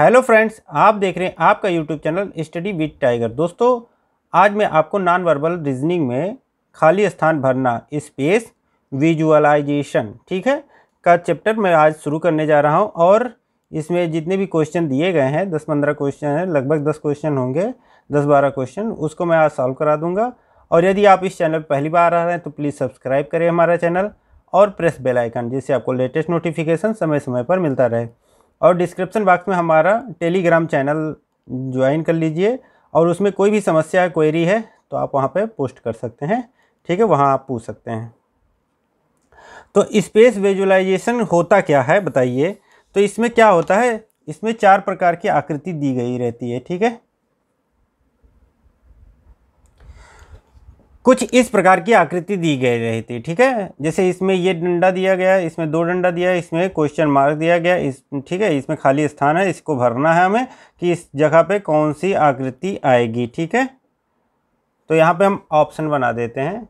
Hello friends आप देख रहे हैं आपका YouTube channel Study with Tiger दोस्तों आज मैं आपको नॉन वर्बल रीजनिंग में खाली स्थान भरना स्पेस विजुअलाइजेशन ठीक है का चैप्टर मैं आज शुरू करने जा रहा हूं और इसमें जितने भी क्वेश्चन दिए गए हैं दस पंद्रह क्वेश्चन हैं लगभग दस क्वेश्चन होंगे दस बारह क्वेश्चन उसको मैं आज सॉल्व करा दूँगा और यदि आप इस चैनल पर पहली बार आ रहे हैं तो प्लीज़ सब्सक्राइब करें हमारा चैनल और प्रेस बेलाइकन जिससे आपको लेटेस्ट नोटिफिकेशन समय समय पर मिलता रहे और डिस्क्रिप्सन बॉक्स में हमारा टेलीग्राम चैनल ज्वाइन कर लीजिए और उसमें कोई भी समस्या है क्वेरी है तो आप वहाँ पर पोस्ट कर सकते हैं ठीक है वहाँ आप पूछ सकते हैं तो स्पेस विजुलाइजेशन होता क्या है बताइए तो इसमें क्या होता है इसमें चार प्रकार की आकृति दी गई रहती है ठीक है कुछ इस प्रकार की आकृति दी गई रही थी ठीक है जैसे इसमें ये डंडा दिया गया इसमें दो डंडा दिया इसमें क्वेश्चन मार्क दिया गया इस ठीक है इसमें खाली स्थान है इसको भरना है हमें कि इस जगह पे कौन सी आकृति आएगी ठीक है तो यहाँ पे हम ऑप्शन बना देते हैं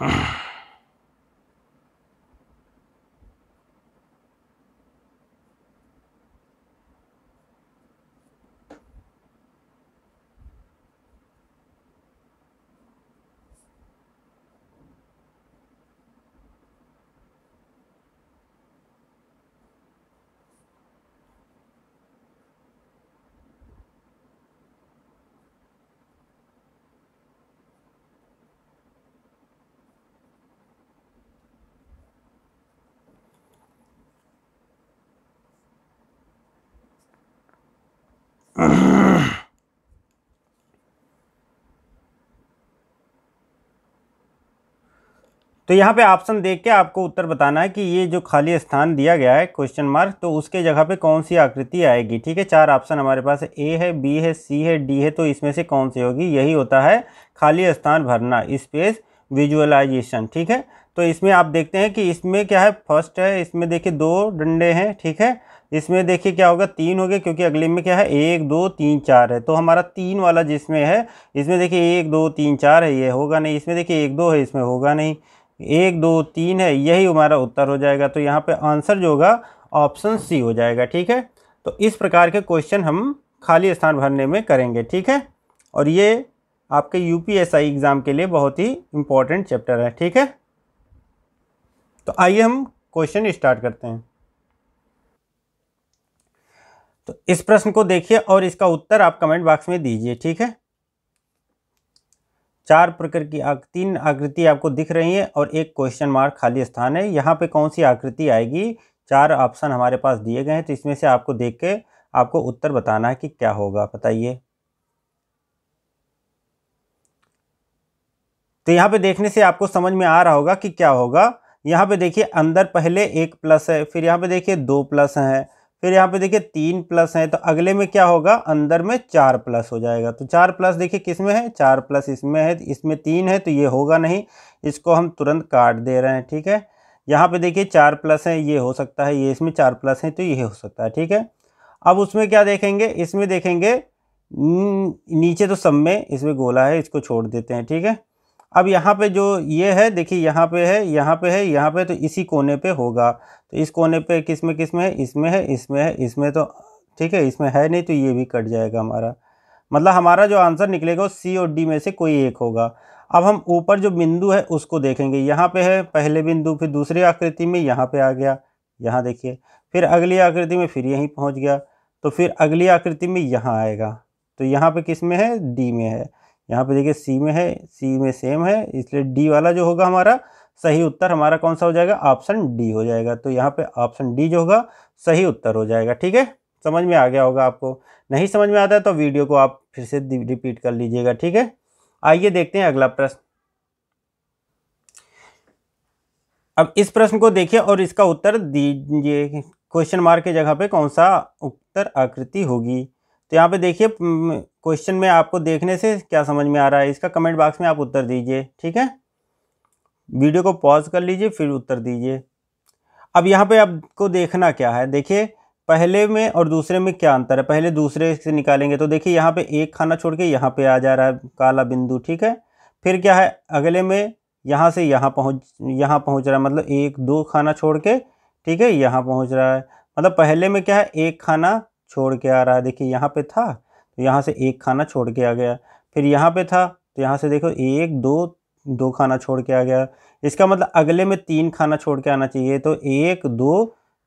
Ugh. तो यहाँ पे ऑप्शन देख के आपको उत्तर बताना है कि ये जो खाली स्थान दिया गया है क्वेश्चन मार्क तो उसके जगह पे कौन सी आकृति आएगी ठीक है चार ऑप्शन हमारे पास ए है बी है सी है डी है तो इसमें से कौन सी होगी यही होता है खाली स्थान भरना स्पेस विजुअलाइजेशन ठीक है तो इसमें आप देखते हैं कि इसमें क्या है फर्स्ट है इसमें देखिए दो डंडे हैं ठीक है इसमें देखिए क्या होगा तीन हो गए क्योंकि अगले में क्या है एक दो तीन चार है तो हमारा तीन वाला जिसमें है इसमें देखिए एक दो तीन चार है ये होगा नहीं इसमें देखिए एक दो है इसमें होगा नहीं एक दो तीन है यही हमारा उत्तर हो जाएगा तो यहाँ पे आंसर जो होगा ऑप्शन सी हो जाएगा ठीक है तो इस प्रकार के क्वेश्चन हम खाली स्थान भरने में करेंगे ठीक है और ये आपके यू एग्ज़ाम के लिए बहुत ही इम्पोर्टेंट चैप्टर है ठीक है तो आइए हम क्वेश्चन स्टार्ट करते हैं तो इस प्रश्न को देखिए और इसका उत्तर आप कमेंट बॉक्स में दीजिए ठीक है चार प्रकार की तीन आकृति आपको दिख रही है और एक क्वेश्चन मार्क खाली स्थान है यहाँ पे कौन सी आकृति आएगी चार ऑप्शन हमारे पास दिए गए हैं तो इसमें से आपको देख के आपको उत्तर बताना है कि क्या होगा बताइए तो यहाँ पे देखने से आपको समझ में आ रहा होगा कि क्या होगा यहाँ पे देखिए अंदर पहले एक प्लस है फिर यहाँ पे देखिए दो प्लस हैं फिर यहाँ पे देखिए तीन प्लस हैं तो अगले में क्या होगा अंदर में चार प्लस हो जाएगा तो चार प्लस देखिए किस में है चार प्लस इसमें है इसमें तीन है तो ये होगा नहीं इसको हम तुरंत काट दे रहे हैं ठीक है यहाँ पे देखिए चार प्लस हैं ये हो सकता है ये इसमें चार प्लस हैं तो ये हो सकता है ठीक है अब उसमें क्या देखेंगे इसमें देखेंगे नीचे तो सब में इसमें गोला है इसको छोड़ देते हैं ठीक है अब यहाँ पे जो ये है देखिए यहाँ पे है यहाँ पे है यहाँ पे तो इसी कोने पे होगा तो इस कोने पे किस में किस में है इसमें है इसमें है इसमें तो ठीक है इसमें है नहीं तो ये भी कट जाएगा हमारा मतलब हमारा जो आंसर निकलेगा वो सी और डी में से कोई एक होगा अब हम ऊपर जो बिंदु है उसको देखेंगे यहाँ पे है पहले बिंदु फिर दूसरी आकृति में यहाँ पे आ गया यहाँ देखिए फिर अगली आकृति में फिर यहीं पहुँच गया तो फिर अगली आकृति में यहाँ आएगा तो यहाँ पे किस में है डी में है यहाँ पे देखिए सी में है सी में सेम है इसलिए डी वाला जो होगा हमारा सही उत्तर हमारा कौन सा हो जाएगा ऑप्शन डी हो जाएगा तो यहाँ पे ऑप्शन डी जो होगा सही उत्तर हो जाएगा ठीक है समझ में आ गया होगा आपको नहीं समझ में आता है तो वीडियो को आप फिर से रिपीट कर लीजिएगा ठीक है आइए देखते हैं अगला प्रश्न अब इस प्रश्न को देखिए और इसका उत्तर दीजिए क्वेश्चन मार्क की जगह पे कौन सा उत्तर आकृति होगी तो यहाँ पे देखिए क्वेश्चन में आपको देखने से क्या समझ में आ रहा है इसका कमेंट बॉक्स में आप उत्तर दीजिए ठीक है वीडियो को पॉज कर लीजिए फिर उत्तर दीजिए अब यहाँ पे आपको देखना क्या है देखिए पहले में और दूसरे में क्या अंतर है पहले दूसरे से निकालेंगे तो देखिए यहाँ पे एक खाना छोड़ के यहाँ पे आ जा रहा है काला बिंदु ठीक है फिर क्या है अगले में यहाँ से यहाँ पहुँच यहाँ पहुँच रहा है मतलब एक दो खाना छोड़ के ठीक है यहाँ पहुँच रहा है मतलब पहले में क्या है एक खाना छोड़ के आ रहा है देखिए यहाँ पे था तो यहाँ से एक खाना छोड़ के आ गया फिर यहाँ पे था तो यहाँ से देखो एक दो दो खाना छोड़ के आ गया इसका मतलब अगले में तीन खाना छोड़ के आना चाहिए तो एक दो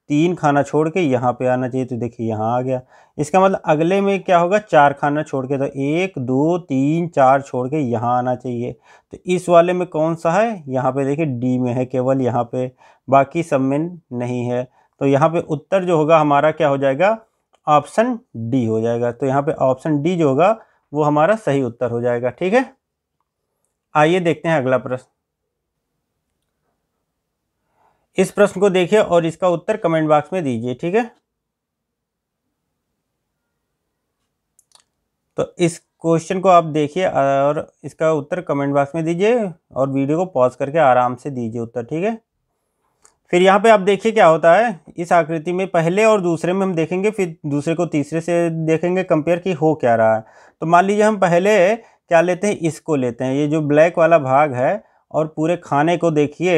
तीन खाना छोड़ के यहाँ पे आना चाहिए तो देखिए यहाँ आ गया इसका मतलब अगले में क्या होगा चार खाना छोड़ के तो एक दो तीन चार छोड़ के यहाँ आना चाहिए तो इस वाले में कौन सा है यहाँ पे देखिए डी में है केवल यहाँ पे बाकी सब में नहीं है तो यहाँ पे उत्तर जो होगा हमारा क्या हो जाएगा ऑप्शन डी हो जाएगा तो यहाँ पे ऑप्शन डी जो होगा वो हमारा सही उत्तर हो जाएगा ठीक है आइए देखते हैं अगला प्रश्न इस प्रश्न को देखिए और इसका उत्तर कमेंट बॉक्स में दीजिए ठीक है तो इस क्वेश्चन को आप देखिए और इसका उत्तर कमेंट बॉक्स में दीजिए और वीडियो को पॉज करके आराम से दीजिए उत्तर ठीक है फिर यहाँ पे आप देखिए क्या होता है इस आकृति में पहले और दूसरे में हम देखेंगे फिर दूसरे को तीसरे से देखेंगे कंपेयर कि हो क्या रहा है तो मान लीजिए हम पहले क्या लेते हैं इसको लेते हैं ये जो ब्लैक वाला भाग है और पूरे खाने को देखिए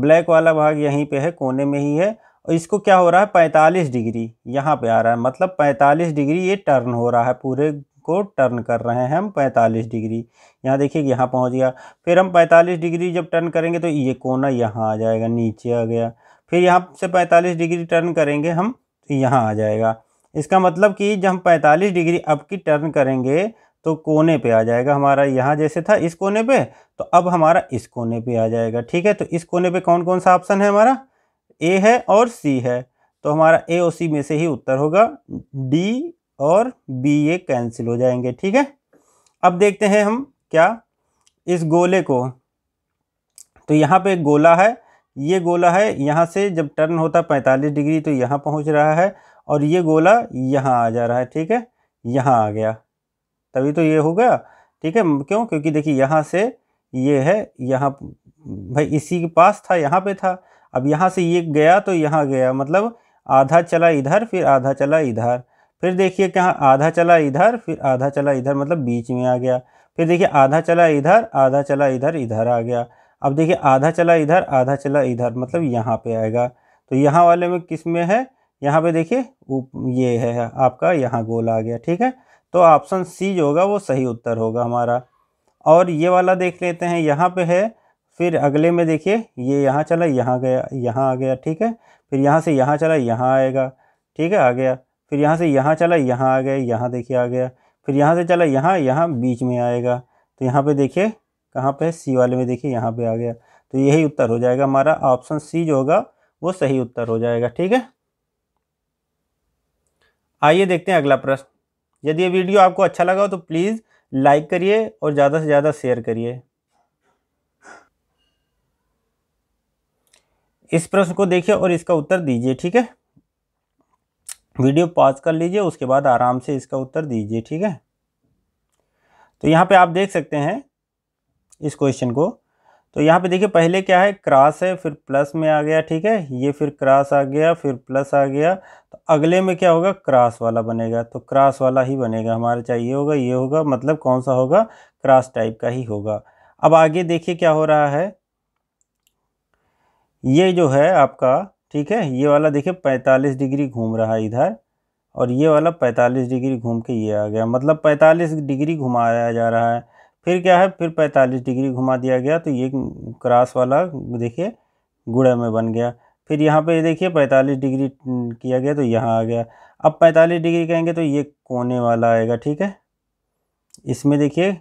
ब्लैक वाला भाग यहीं पे है कोने में ही है और इसको क्या हो रहा है पैंतालीस डिग्री यहाँ पे आ रहा है मतलब पैंतालीस डिग्री ये टर्न हो रहा है पूरे को टर्न कर रहे हैं हम 45 डिग्री यहाँ देखिए यहाँ पहुँच गया फिर हम 45 डिग्री जब टर्न करेंगे तो ये कोना यहाँ आ जाएगा नीचे आ गया फिर यहाँ से 45 डिग्री टर्न करेंगे हम तो यहाँ आ जाएगा इसका मतलब कि जब हम 45 डिग्री अब की टर्न करेंगे तो कोने पे आ जाएगा हमारा यहाँ जैसे था इस कोने पे तो अब हमारा इस कोने पे आ जाएगा ठीक है तो इस कोने पे कौन कौन सा ऑप्शन है हमारा ए है और सी है तो हमारा ए और सी में से ही उत्तर होगा डी और बी ये कैंसिल हो जाएंगे ठीक है अब देखते हैं हम क्या इस गोले को तो यहाँ पे गोला है ये गोला है यहाँ से जब टर्न होता है पैंतालीस डिग्री तो यहाँ पहुँच रहा है और ये गोला यहाँ आ जा रहा है ठीक है यहाँ आ गया तभी तो ये हो गया ठीक है क्यों क्योंकि देखिए यहाँ से ये है यहाँ भाई इसी के पास था यहाँ पे था अब यहाँ से ये गया तो यहाँ गया मतलब आधा चला इधर फिर आधा चला इधर फिर देखिए कहाँ आधा चला इधर फिर आधा चला इधर मतलब बीच में आ गया फिर देखिए आधा चला इधर आधा चला इधर इधर आ गया अब देखिए आधा चला इधर आधा चला इधर मतलब यहाँ पे आएगा तो यहाँ वाले में किस में है यहाँ पे देखिए ये है आपका यहाँ गोल आ गया ठीक है तो ऑप्शन सी जो होगा वो सही उत्तर होगा हमारा और ये वाला देख लेते हैं यहाँ पे है फिर अगले में देखिए ये यहाँ चला यहाँ गया यहाँ आ गया ठीक है फिर यहाँ से यहाँ चला यहाँ आएगा ठीक है आ गया फिर यहाँ से यहाँ चला यहाँ आ गया यहाँ देखिए आ गया फिर यहाँ से चला यहाँ यहाँ बीच में आएगा तो यहाँ पे देखिए कहाँ पे सी वाले में देखिए यहाँ पे आ गया तो यही उत्तर हो जाएगा हमारा ऑप्शन सी जो होगा वो सही उत्तर हो जाएगा ठीक है आइए देखते हैं अगला प्रश्न यदि ये वीडियो आपको अच्छा लगा हो तो प्लीज़ लाइक करिए और ज़्यादा से ज़्यादा शेयर करिए इस प्रश्न को देखिए और इसका उत्तर दीजिए ठीक है वीडियो पॉज कर लीजिए उसके बाद आराम से इसका उत्तर दीजिए ठीक है तो यहाँ पे आप देख सकते हैं इस क्वेश्चन को तो यहाँ पे देखिए पहले क्या है क्रॉस है फिर प्लस में आ गया ठीक है ये फिर क्रॉस आ गया फिर प्लस आ गया तो अगले में क्या होगा क्रॉस वाला बनेगा तो क्रॉस वाला ही बनेगा हमारे चाहिए होगा ये होगा मतलब कौन सा होगा क्रॉस टाइप का ही होगा अब आगे देखिए क्या हो रहा है ये जो है आपका ठीक है ये वाला देखिए पैंतालीस डिग्री घूम रहा है इधर और ये वाला पैंतालीस डिग्री घूम के ये आ गया मतलब पैंतालीस डिग्री घुमाया जा रहा है फिर क्या है फिर पैंतालीस डिग्री घुमा दिया गया तो ये क्रॉस वाला देखिए गुड़े में बन गया फिर यहाँ पे देखिए पैंतालीस डिग्री किया गया तो यहाँ आ गया अब पैंतालीस डिग्री कहेंगे तो ये कोने वाला आएगा ठीक है इसमें देखिए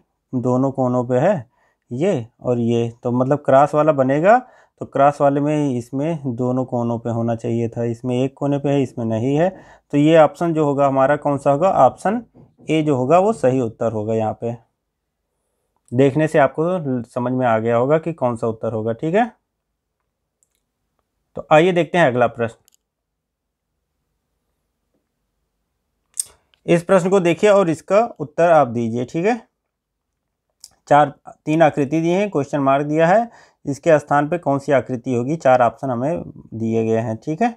दोनों कोनों पर है ये और ये तो मतलब क्रॉस वाला बनेगा तो क्रॉस वाले में इसमें दोनों कोनों पे होना चाहिए था इसमें एक कोने पे है इसमें नहीं है तो ये ऑप्शन जो होगा हमारा कौन सा होगा ऑप्शन ए जो होगा वो सही उत्तर होगा यहाँ पे देखने से आपको समझ में आ गया होगा कि कौन सा उत्तर होगा ठीक है तो आइए देखते हैं अगला प्रश्न इस प्रश्न को देखिए और इसका उत्तर आप दीजिए ठीक है चार तीन आकृति दी है क्वेश्चन मार्क दिया है इसके स्थान पे कौन सी आकृति होगी चार ऑप्शन हमें दिए गए हैं ठीक है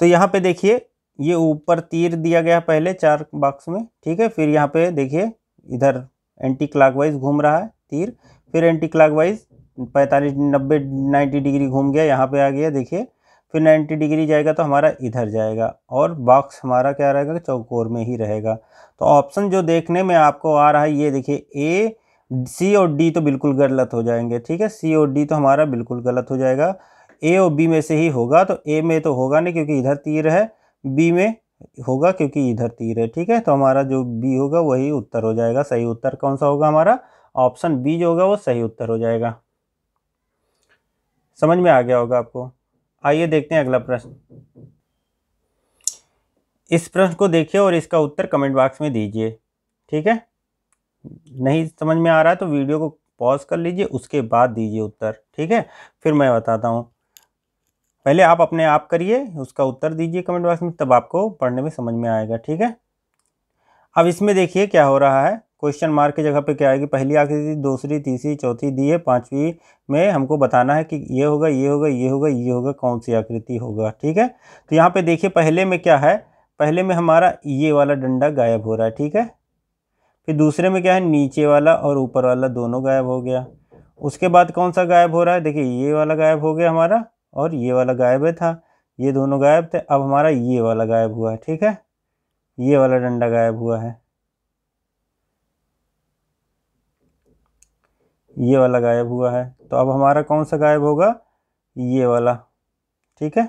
तो यहाँ पे देखिए ये ऊपर तीर दिया गया पहले चार बॉक्स में ठीक है फिर यहाँ पे देखिए इधर एंटी क्लॉकवाइज घूम रहा है तीर फिर एंटी क्लॉकवाइज पैंतालीस नब्बे नाइन्टी डिग्री घूम गया यहाँ पे आ गया देखिए फिर नाइन्टी डिग्री जाएगा तो हमारा इधर जाएगा और बॉक्स हमारा क्या रहेगा चौकोर में ही रहेगा तो ऑप्शन जो देखने में आपको आ रहा है ये देखिए ए सी और डी तो बिल्कुल गलत हो जाएंगे ठीक है सी और डी तो हमारा बिल्कुल गलत हो जाएगा ए और बी में से ही होगा तो ए में तो होगा नहीं क्योंकि इधर तीर है बी में होगा क्योंकि इधर तीर है ठीक है तो हमारा जो बी होगा वही उत्तर हो जाएगा सही उत्तर कौन सा होगा हमारा ऑप्शन बी जो होगा वो सही उत्तर हो जाएगा समझ में आ गया होगा आपको आइए देखते हैं अगला प्रश्न इस प्रश्न को देखिए और इसका उत्तर कमेंट बॉक्स में दीजिए ठीक है नहीं समझ में आ रहा है तो वीडियो को पॉज कर लीजिए उसके बाद दीजिए उत्तर ठीक है फिर मैं बताता हूँ पहले आप अपने आप करिए उसका उत्तर दीजिए कमेंट बॉक्स में तब आपको पढ़ने में समझ में आएगा ठीक है अब इसमें देखिए क्या हो रहा है क्वेश्चन मार्क की जगह पे क्या आएगी पहली आकृति दूसरी तीसरी चौथी दी है पाँचवीं में हमको बताना है कि ये होगा ये होगा ये होगा ये होगा कौन सी आकृति होगा ठीक है तो यहाँ पे देखिए पहले में क्या है पहले में हमारा ये वाला डंडा गायब हो रहा है ठीक है फिर दूसरे में क्या है नीचे वाला और ऊपर वाला दोनों गायब हो गया उसके बाद कौन सा गायब हो रहा है देखिए ये वाला गायब हो गया हमारा और ये वाला गायब है था ये दोनों गायब थे अब हमारा ये वाला गायब हुआ है ठीक है ये वाला डंडा गायब हुआ है ये वाला गायब हुआ है तो अब हमारा कौन सा गायब होगा ये वाला ठीक है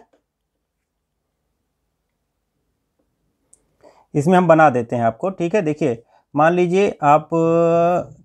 इसमें हम बना देते हैं आपको ठीक है देखिए मान लीजिए आप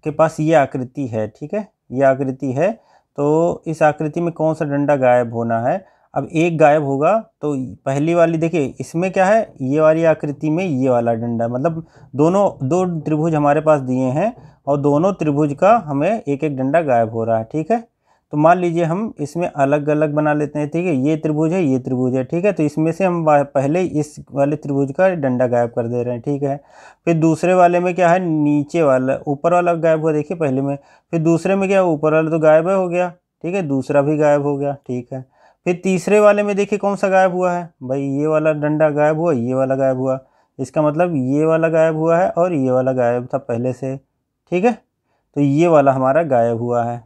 के पास ये आकृति है ठीक है ये आकृति है तो इस आकृति में कौन सा डंडा गायब होना है अब एक गायब होगा तो पहली वाली देखिए इसमें क्या है ये वाली आकृति में ये वाला डंडा मतलब दोनों दो त्रिभुज हमारे पास दिए हैं और दोनों त्रिभुज का हमें एक एक डंडा गायब हो रहा है ठीक है तो मान लीजिए हम इसमें अलग अलग बना लेते हैं ठीक है ये त्रिभुज है ये त्रिभुज है ठीक है तो इसमें से हम पहले इस वाले त्रिभुज का डंडा गायब कर दे रहे हैं ठीक है फिर दूसरे वाले में क्या है नीचे वाला ऊपर वाला गायब हुआ देखिए पहले में फिर दूसरे में क्या ऊपर वाला तो गायब हो गया ठीक है दूसरा भी गायब हो गया ठीक है फिर तीसरे वाले में देखिए कौन सा गायब हुआ है भाई ये वाला डंडा गायब हुआ ये वाला गायब हुआ इसका मतलब ये वाला गायब हुआ है और ये वाला गायब था पहले से ठीक है तो ये वाला हमारा गायब हुआ है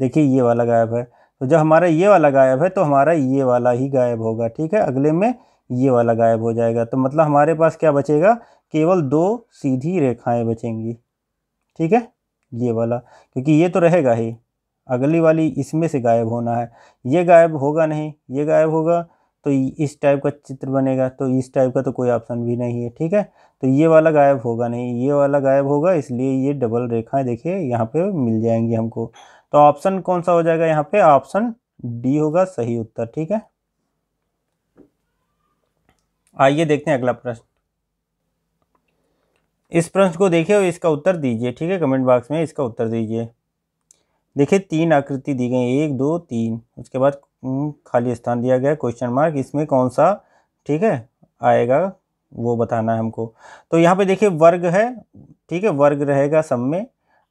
देखिए ये वाला गायब है तो जब हमारा ये वाला गायब है तो हमारा ये वाला ही गायब होगा ठीक है अगले में ये वाला गायब हो जाएगा तो मतलब हमारे पास क्या बचेगा केवल दो सीधी रेखाएं बचेंगी ठीक है ये वाला क्योंकि ये तो रहेगा ही अगली वाली इसमें से गायब होना है ये गायब होगा नहीं ये गायब होगा तो इस टाइप का चित्र बनेगा तो इस टाइप का तो कोई ऑप्शन भी नहीं है ठीक है तो ये वाला गायब होगा नहीं ये वाला गायब होगा इसलिए ये डबल रेखाएं देखिए यहाँ पे मिल जाएंगी हमको तो ऑप्शन कौन सा हो जाएगा यहाँ पे ऑप्शन डी होगा सही उत्तर ठीक है आइए देखते हैं अगला प्रश्न इस प्रश्न को देखिए और इसका उत्तर दीजिए ठीक है कमेंट बॉक्स में इसका उत्तर दीजिए देखिए तीन आकृति दी गई एक दो तीन उसके बाद खाली स्थान दिया गया क्वेश्चन मार्क इसमें कौन सा ठीक है आएगा वो बताना है हमको तो यहाँ पे देखिए वर्ग है ठीक है वर्ग रहेगा सब में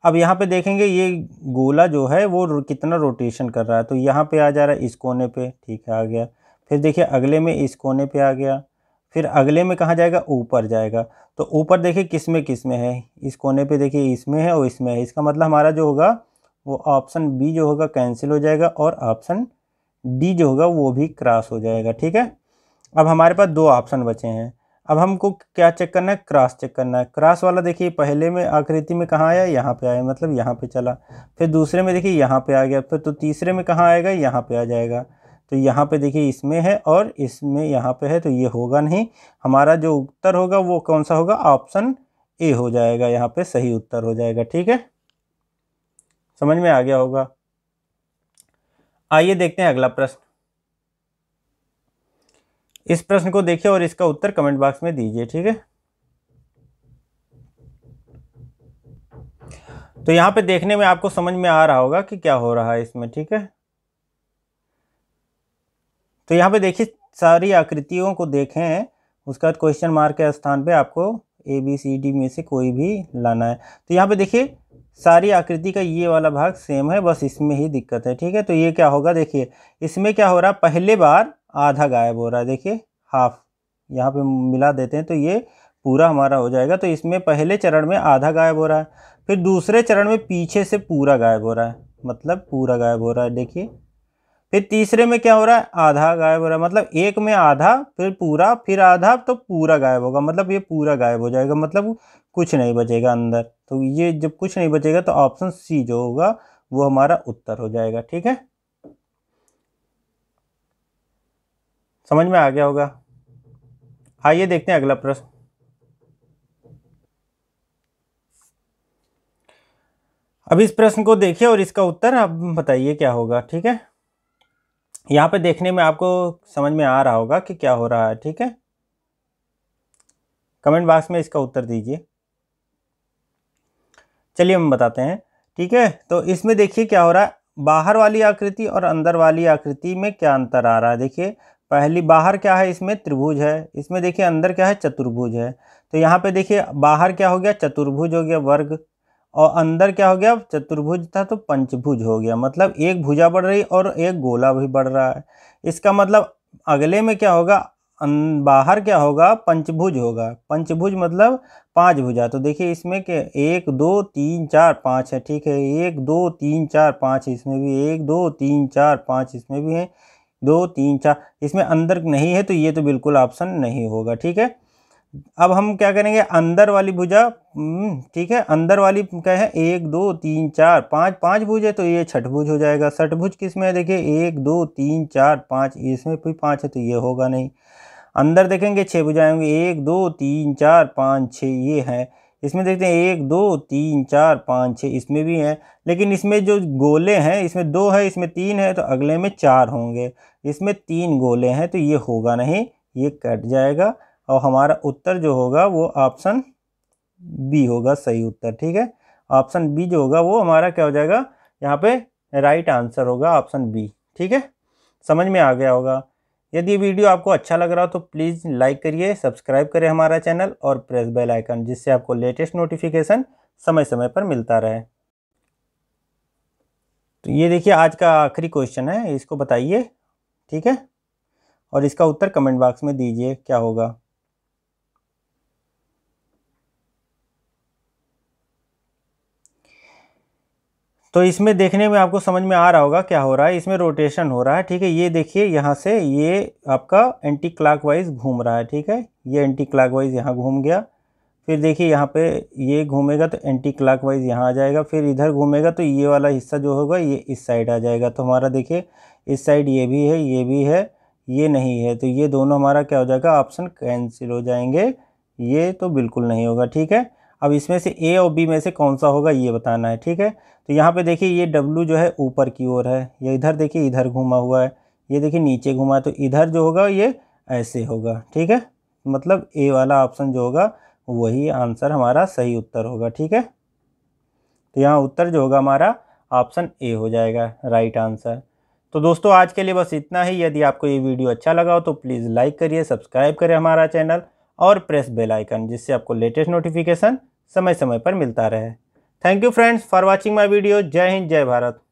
अब यहाँ पे देखेंगे ये गोला जो है वो कितना रोटेशन कर रहा है तो यहाँ पे आ जा रहा है इस कोने पे ठीक है आ गया फिर देखिए अगले में इस कोने पे आ गया फिर अगले में कहाँ जाएगा ऊपर जाएगा तो ऊपर देखिए किस में किस में है इस कोने पे देखिए इसमें है और इसमें है इसका मतलब हमारा जो होगा वो ऑप्शन बी जो होगा कैंसिल हो जाएगा और ऑप्शन डी जो होगा वो भी क्रॉस हो जाएगा ठीक है अब हमारे पास दो ऑप्शन बचे हैं अब हमको क्या चेक करना है क्रॉस चेक करना है क्रॉस वाला देखिए पहले में आकृति में कहाँ आया यहाँ पे आया मतलब यहाँ पे चला फिर दूसरे में देखिए यहाँ पे आ गया फिर तो तीसरे में कहाँ आएगा यहाँ पे आ जाएगा तो यहाँ पे देखिए इसमें है और इसमें यहाँ पे है तो ये होगा नहीं हमारा जो उत्तर होगा वो कौन सा होगा ऑप्शन ए हो जाएगा यहाँ पर सही उत्तर हो जाएगा ठीक है समझ में आ गया होगा आइए देखते हैं अगला प्रश्न इस प्रश्न को देखिए और इसका उत्तर कमेंट बॉक्स में दीजिए ठीक है तो यहां पे देखने में आपको समझ में आ रहा होगा कि क्या हो रहा है इसमें ठीक है तो यहां पे देखिए सारी आकृतियों को देखें उसके बाद क्वेश्चन मार्क के स्थान पे आपको ए बी सी डी में से कोई भी लाना है तो यहां पे देखिए सारी आकृति का ये वाला भाग सेम है बस इसमें ही दिक्कत है ठीक है तो ये क्या होगा देखिए इसमें क्या हो रहा है पहले बार आधा गायब हो रहा है देखिए हाफ यहाँ पे मिला देते हैं तो ये पूरा हमारा हो जाएगा तो इसमें पहले चरण में आधा गायब हो रहा है फिर दूसरे चरण में पीछे से पूरा गायब हो रहा है मतलब पूरा गायब हो रहा है देखिए फिर तीसरे में क्या हो रहा है आधा गायब हो रहा है मतलब एक में आधा फिर पूरा फिर आधा तो पूरा गायब होगा मतलब ये पूरा गायब हो जाएगा मतलब कुछ नहीं बचेगा अंदर तो ये जब कुछ नहीं बचेगा तो ऑप्शन सी जो होगा वो हमारा उत्तर हो जाएगा ठीक है समझ में आ गया होगा आइए देखते हैं अगला प्रश्न अब इस प्रश्न को देखिए और इसका उत्तर आप बताइए क्या होगा ठीक है यहाँ पे देखने में आपको समझ में आ रहा होगा कि क्या हो रहा है ठीक है कमेंट बॉक्स में इसका उत्तर दीजिए चलिए हम बताते हैं ठीक है तो इसमें देखिए क्या हो रहा है बाहर वाली आकृति और अंदर वाली आकृति में क्या अंतर आ रहा है देखिए पहली बाहर क्या है इसमें त्रिभुज है इसमें देखिए अंदर क्या है चतुर्भुज है तो यहाँ पे देखिए बाहर क्या हो गया चतुर्भुज हो गया वर्ग और अंदर क्या हो गया चतुर्भुज था तो पंचभुज हो गया मतलब एक भुजा बढ़ रही और एक गोला भी बढ़ रहा है इसका मतलब अगले में क्या होगा अं, बाहर क्या होगा पंचभुज होगा पंचभुज मतलब पांच भुजा तो देखिए इसमें के एक दो तीन चार पाँच है ठीक है एक दो तीन चार पाँच इसमें भी एक दो तीन चार पाँच इसमें भी है दो तीन चार इसमें अंदर नहीं है तो ये तो बिल्कुल ऑप्शन नहीं होगा ठीक है अब हम क्या करेंगे अंदर वाली भुजा हम्म, ठीक है अंदर वाली क्या है एक दो तीन चार पाँच पाँच भुज है तो ये छठभुज हो जाएगा छठभुज किस में है देखिए एक दो तीन चार पाँच इसमें भी पाँच है तो ये होगा नहीं अंदर देखेंगे छः भुजाएँ होंगी एक दो तीन चार पाँच छः ये हैं इसमें देखते हैं एक दो तीन चार पाँच छः इसमें भी हैं लेकिन इसमें जो गोले हैं इसमें दो है इसमें तीन है तो अगले में चार होंगे इसमें तीन गोले हैं तो ये होगा नहीं ये कट जाएगा और हमारा उत्तर जो होगा वो ऑप्शन बी होगा सही उत्तर ठीक है ऑप्शन बी जो होगा वो हमारा क्या हो जाएगा यहाँ पे राइट आंसर होगा ऑप्शन बी ठीक है समझ में आ गया होगा यदि वीडियो आपको अच्छा लग रहा हो तो प्लीज़ लाइक करिए सब्सक्राइब करें हमारा चैनल और प्रेस बेल आइकन जिससे आपको लेटेस्ट नोटिफिकेशन समय समय पर मिलता रहे तो ये देखिए आज का आखिरी क्वेश्चन है इसको बताइए ठीक है और इसका उत्तर कमेंट बॉक्स में दीजिए क्या होगा तो इसमें देखने में आपको समझ में आ रहा होगा क्या हो रहा है इसमें रोटेशन हो रहा है ठीक है ये देखिए यहाँ से ये आपका एंटी क्लॉकवाइज घूम रहा है ठीक है ये एंटी क्लॉकवाइज यहाँ घूम गया फिर देखिए यहाँ पे ये घूमेगा तो एंटी क्लॉकवाइज यहाँ आ जाएगा फिर इधर घूमेगा तो ये वाला हिस्सा जो होगा ये इस साइड आ जाएगा तो हमारा देखिए इस साइड ये भी है ये भी है ये नहीं है तो ये दोनों हमारा क्या हो जाएगा ऑप्शन कैंसिल हो जाएंगे ये तो बिल्कुल नहीं होगा ठीक है अब इसमें से ए और बी में से कौन सा होगा ये बताना है ठीक है तो यहाँ पे देखिए ये डब्लू जो है ऊपर की ओर है ये इधर देखिए इधर घुमा हुआ है ये देखिए नीचे घुमा है तो इधर जो होगा ये ऐसे होगा ठीक है मतलब ए वाला ऑप्शन जो होगा वही आंसर हमारा सही उत्तर होगा ठीक है तो यहाँ उत्तर जो होगा हमारा ऑप्शन ए हो जाएगा राइट आंसर तो दोस्तों आज के लिए बस इतना ही यदि आपको ये वीडियो अच्छा लगा हो तो प्लीज़ लाइक करिए सब्सक्राइब करें हमारा चैनल और प्रेस बेल आइकन जिससे आपको लेटेस्ट नोटिफिकेशन समय समय पर मिलता रहे thank you friends for watching my video जय हिंद जय भारत